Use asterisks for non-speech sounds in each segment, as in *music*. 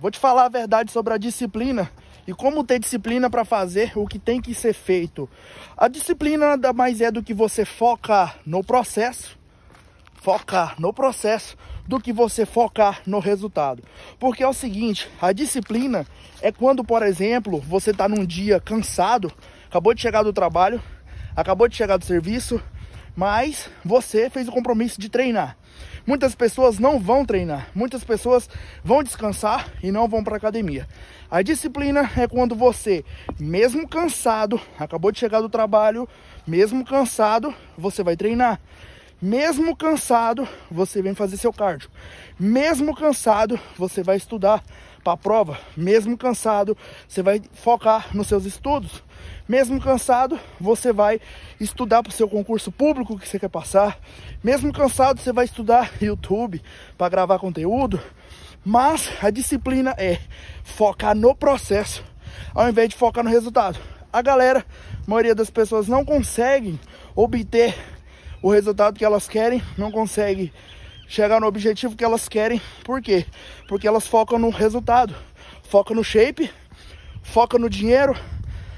Vou te falar a verdade sobre a disciplina e como ter disciplina para fazer o que tem que ser feito. A disciplina nada mais é do que você focar no processo, focar no processo, do que você focar no resultado. Porque é o seguinte, a disciplina é quando, por exemplo, você está num dia cansado, acabou de chegar do trabalho, acabou de chegar do serviço, mas você fez o compromisso de treinar. Muitas pessoas não vão treinar, muitas pessoas vão descansar e não vão para academia. A disciplina é quando você, mesmo cansado, acabou de chegar do trabalho, mesmo cansado, você vai treinar. Mesmo cansado, você vem fazer seu cardio. Mesmo cansado, você vai estudar para a prova, mesmo cansado, você vai focar nos seus estudos. Mesmo cansado, você vai estudar para o seu concurso público que você quer passar. Mesmo cansado, você vai estudar YouTube para gravar conteúdo. Mas a disciplina é focar no processo ao invés de focar no resultado. A galera, a maioria das pessoas não conseguem obter o resultado que elas querem, não consegue chegar no objetivo que elas querem. Por quê? Porque elas focam no resultado, foca no shape, foca no dinheiro,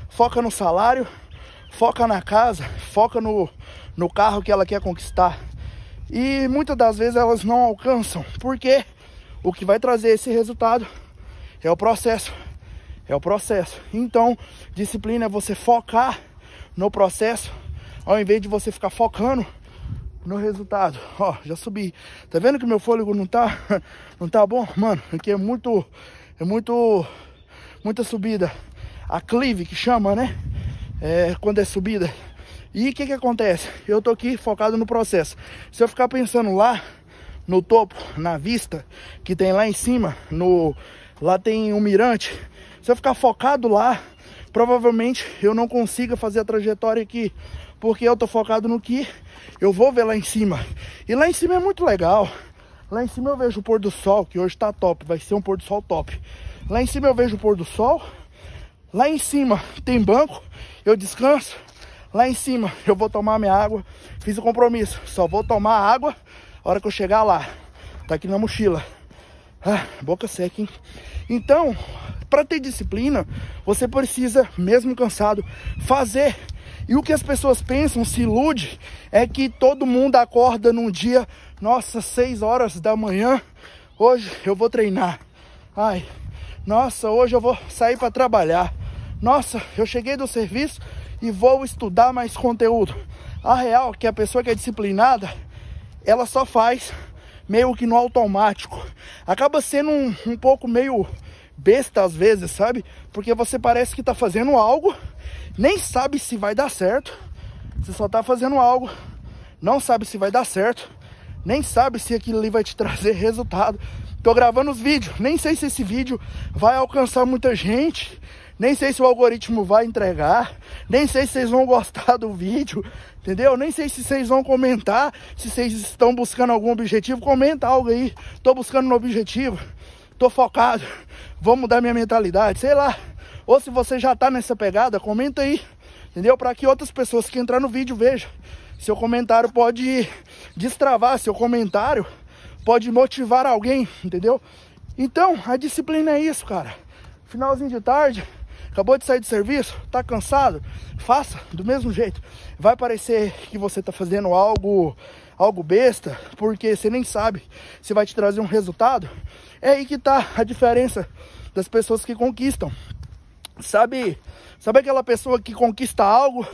foca no salário, foca na casa, foca no, no carro que ela quer conquistar. E muitas das vezes elas não alcançam, porque o que vai trazer esse resultado é o processo. É o processo. Então, disciplina é você focar no processo, ao invés de você ficar focando no resultado. Ó, já subi. Tá vendo que meu fôlego não tá, *laughs* não tá bom? Mano, aqui é muito, é muito, muita subida. A que chama, né? É, quando é subida. E o que que acontece? Eu tô aqui focado no processo. Se eu ficar pensando lá no topo, na vista que tem lá em cima, no lá tem um mirante. Se eu ficar focado lá, provavelmente eu não consiga fazer a trajetória aqui porque eu tô focado no que eu vou ver lá em cima. E lá em cima é muito legal. Lá em cima eu vejo o pôr do sol, que hoje tá top, vai ser um pôr do sol top. Lá em cima eu vejo o pôr do sol. Lá em cima tem banco, eu descanso. Lá em cima eu vou tomar minha água. Fiz o compromisso, só vou tomar água a hora que eu chegar lá. Tá aqui na mochila. Ah, boca seca, hein? Então, para ter disciplina, você precisa, mesmo cansado, fazer e o que as pessoas pensam, se ilude, é que todo mundo acorda num dia, nossa, 6 horas da manhã, hoje eu vou treinar. Ai, nossa, hoje eu vou sair para trabalhar. Nossa, eu cheguei do serviço e vou estudar mais conteúdo. A real é que a pessoa que é disciplinada, ela só faz meio que no automático. Acaba sendo um, um pouco meio besta às vezes, sabe? Porque você parece que tá fazendo algo, nem sabe se vai dar certo. Você só tá fazendo algo, não sabe se vai dar certo, nem sabe se aquilo ali vai te *laughs* trazer resultado. Tô gravando os vídeos, nem sei se esse vídeo vai alcançar muita gente, nem sei se o algoritmo vai entregar, nem sei se vocês vão gostar do vídeo, entendeu? Nem sei se vocês vão comentar, se vocês estão buscando algum objetivo, comenta algo aí. Tô buscando um objetivo tô focado, vou mudar minha mentalidade, sei lá. Ou se você já tá nessa pegada, comenta aí, entendeu? Para que outras pessoas que entrar no vídeo vejam. Seu comentário pode destravar, seu comentário pode motivar alguém, entendeu? Então, a disciplina é isso, cara. Finalzinho de tarde, acabou de sair do serviço, tá cansado? Faça do mesmo jeito. Vai parecer que você tá fazendo algo algo besta, porque você nem sabe se vai te trazer um resultado, é aí que tá a diferença das pessoas que conquistam. Sabe, sabe aquela pessoa que conquista algo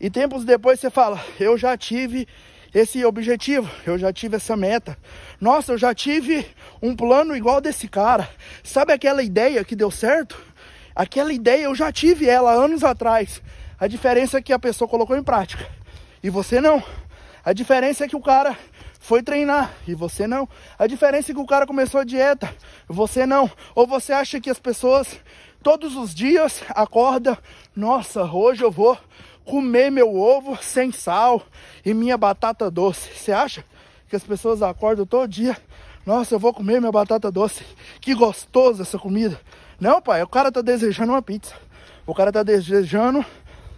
e tempos depois você fala, eu já tive esse objetivo, eu já tive essa meta. Nossa, eu já tive um plano igual desse cara. Sabe aquela ideia que deu certo? Aquela ideia eu já tive ela anos atrás. A diferença é que a pessoa colocou em prática e você não. A diferença é que o cara foi treinar e você não. A diferença é que o cara começou a dieta, você não. Ou você acha que as pessoas todos os dias acorda, nossa, hoje eu vou comer meu ovo sem sal e minha batata doce. Você acha que as pessoas acordam todo dia? Nossa, eu vou comer minha batata doce. Que gostosa essa comida. Não, pai, o cara tá desejando uma pizza. O cara tá desejando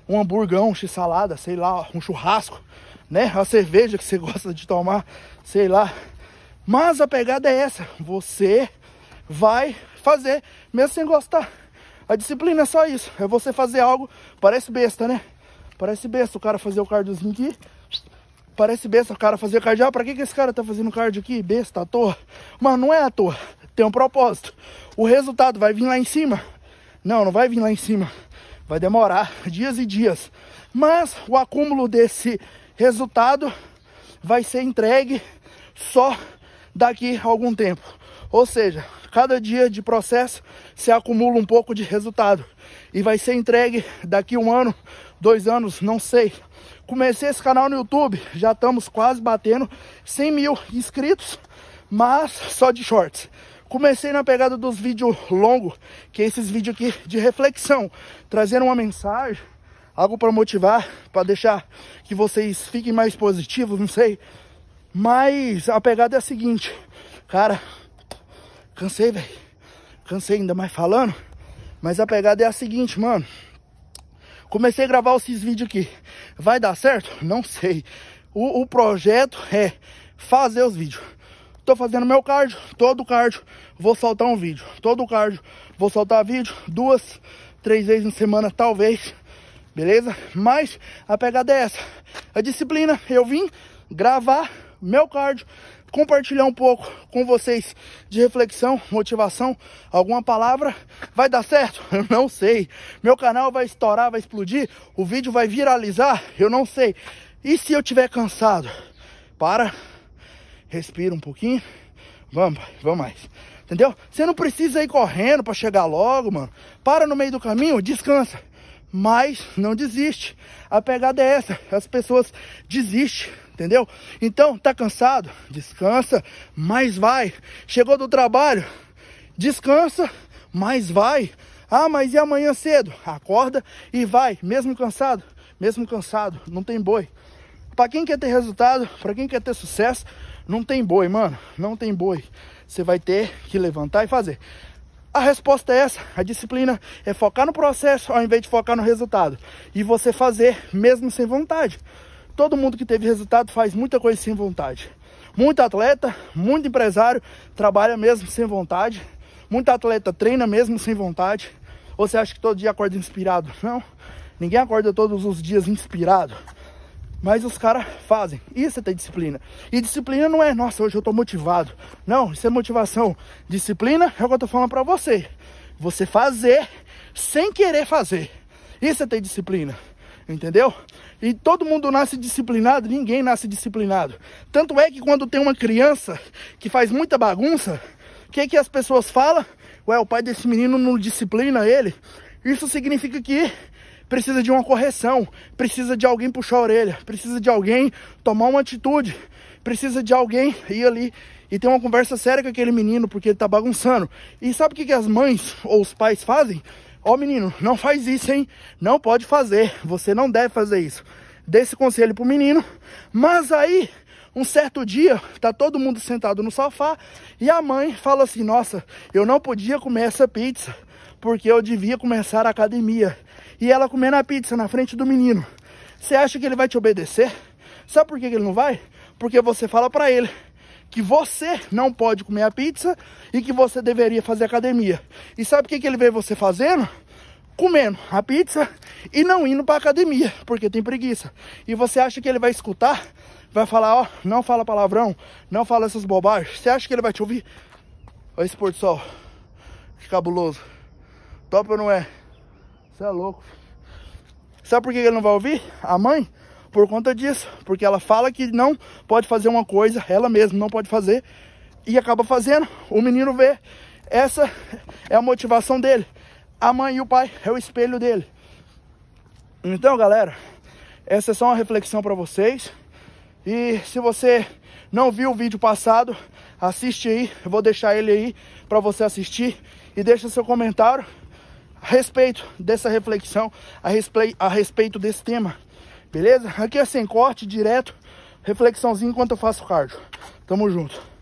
um hamburgão, um x-salada, sei lá, um churrasco, né? A cerveja que você *laughs* gosta de tomar, sei lá. Mas a pegada é essa, você vai fazer, mesmo sem gostar. A disciplina é só isso, é você fazer algo, parece besta, né? Parece besta o cara fazer o cardiozinho aqui. Parece besta o cara fazer cardio. Ah, pra que, que esse cara tá fazendo cardio aqui? Besta, à toa. Mas não é à toa, tem um propósito. O resultado vai vir lá em cima? Não, não vai vir lá em cima vai demorar *laughs* dias e dias. Mas o acúmulo desse resultado vai ser entregue só daqui a algum tempo. Ou seja, cada dia de processo se acumula um pouco de resultado e vai ser entregue daqui um ano, dois anos, não sei. Comecei esse canal no YouTube, já estamos quase batendo 100 mil inscritos, mas só de shorts. Comecei na pegada dos vídeos longos, que é esses vídeos aqui de reflexão, trazendo uma mensagem, algo para motivar, para deixar que vocês fiquem mais positivos, não sei. Mas a pegada é a seguinte, cara, cansei, velho. Cansei ainda mais falando, mas a pegada é a seguinte, mano. Comecei a gravar esses vídeos aqui. Vai dar certo? Não sei. O, o projeto é fazer os vídeos. Tô fazendo meu cardio, todo cardio vou soltar um vídeo. Todo cardio vou soltar vídeo duas, três vezes na semana talvez. Beleza? Mas a pegada é essa. A disciplina, eu vim gravar meu cardio, compartilhar um pouco com vocês de reflexão, motivação, alguma palavra. Vai dar certo? *laughs* Eu não sei. Meu canal vai estourar, vai explodir, o vídeo vai viralizar? Eu não sei. E se eu tiver cansado? Para Respira um pouquinho. Vamos, vamos mais. Entendeu? Você não precisa ir correndo para chegar logo, mano. Para no meio do caminho, descansa. Mas não desiste. A pegada é essa. As pessoas desistem, entendeu? Então, tá cansado? Descansa, mas vai. Chegou do trabalho? Descansa, mas vai. Ah, mas e amanhã cedo? Acorda e vai, mesmo cansado, mesmo cansado, não tem boi. Para quem quer ter resultado, para quem quer ter sucesso, não tem boi, mano. Não tem boi. Você vai ter que levantar e fazer. A resposta é essa. A disciplina é focar no processo ao invés de focar no resultado. E você fazer mesmo sem vontade. Todo mundo que teve resultado faz muita coisa sem vontade. Muito atleta, muito empresário trabalha mesmo sem vontade. Muito atleta treina mesmo sem vontade. Ou você acha que todo dia acorda inspirado? Não. Ninguém acorda todos os dias inspirado. Mas os caras fazem. Isso é ter disciplina. E disciplina não é, nossa, hoje eu tô motivado. Não, isso é motivação. Disciplina é o que eu tô falando pra você. Você fazer sem querer fazer. Isso é ter disciplina. Entendeu? E todo mundo nasce disciplinado, ninguém nasce disciplinado. Tanto é que quando tem uma criança que faz muita bagunça, o que, que as pessoas falam? Ué, o pai desse menino não disciplina ele. Isso significa que precisa de uma correção, precisa de alguém puxar a orelha, precisa de alguém tomar uma atitude, precisa de alguém ir ali e ter uma conversa séria com aquele menino porque ele tá bagunçando. E sabe o que, que as mães ou os pais fazem? Ó oh, menino, não faz isso, hein? Não pode fazer, você não deve fazer isso. Dê esse conselho pro menino, mas aí um certo dia, tá todo mundo sentado no sofá e a mãe fala assim: "Nossa, eu não podia comer essa pizza porque eu devia começar a academia". E ela comendo a pizza na frente do menino. Você acha que ele vai te obedecer? Sabe por que ele não vai? Porque você fala para ele que você não pode comer a pizza e que você deveria fazer academia. E sabe o que, que ele vê você fazendo? Comendo a pizza e não indo para academia, porque tem preguiça. E você acha que ele vai escutar? vai falar, ó, não fala palavrão, não fala essas bobagens. Você acha que ele vai te ouvir? Olha esse pôr do sol. Que cabuloso. Top ou não é? Você é louco. Sabe por que ele não vai ouvir? A mãe? Por conta disso. Porque ela fala que não pode fazer uma coisa, ela mesma não pode fazer. E acaba fazendo. O menino vê. Essa é a motivação dele. A mãe e o pai é o espelho dele. Então, galera, essa é só uma reflexão para vocês. E se você não viu o vídeo passado, assiste aí. Eu vou deixar ele aí para você assistir. E deixa seu comentário a respeito dessa reflexão, a, respe... a respeito desse tema. Beleza? Aqui é sem corte, direto. Reflexãozinha enquanto eu faço cardio. Tamo junto.